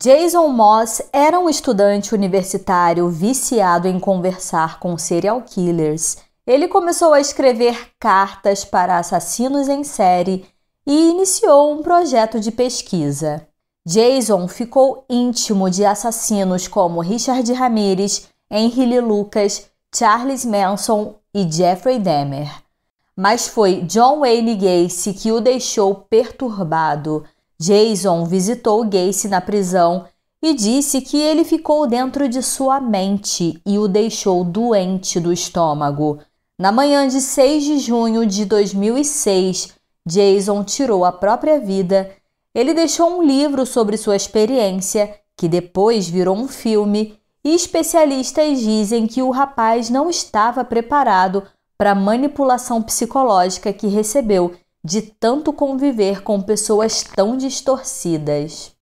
Jason Moss era um estudante universitário viciado em conversar com serial killers. Ele começou a escrever cartas para assassinos em série e iniciou um projeto de pesquisa. Jason ficou íntimo de assassinos como Richard Ramirez, Henry Lucas, Charles Manson e Jeffrey Dahmer. Mas foi John Wayne Gacy que o deixou perturbado Jason visitou Gacy na prisão e disse que ele ficou dentro de sua mente e o deixou doente do estômago. Na manhã de 6 de junho de 2006, Jason tirou a própria vida. Ele deixou um livro sobre sua experiência, que depois virou um filme, e especialistas dizem que o rapaz não estava preparado para a manipulação psicológica que recebeu de tanto conviver com pessoas tão distorcidas.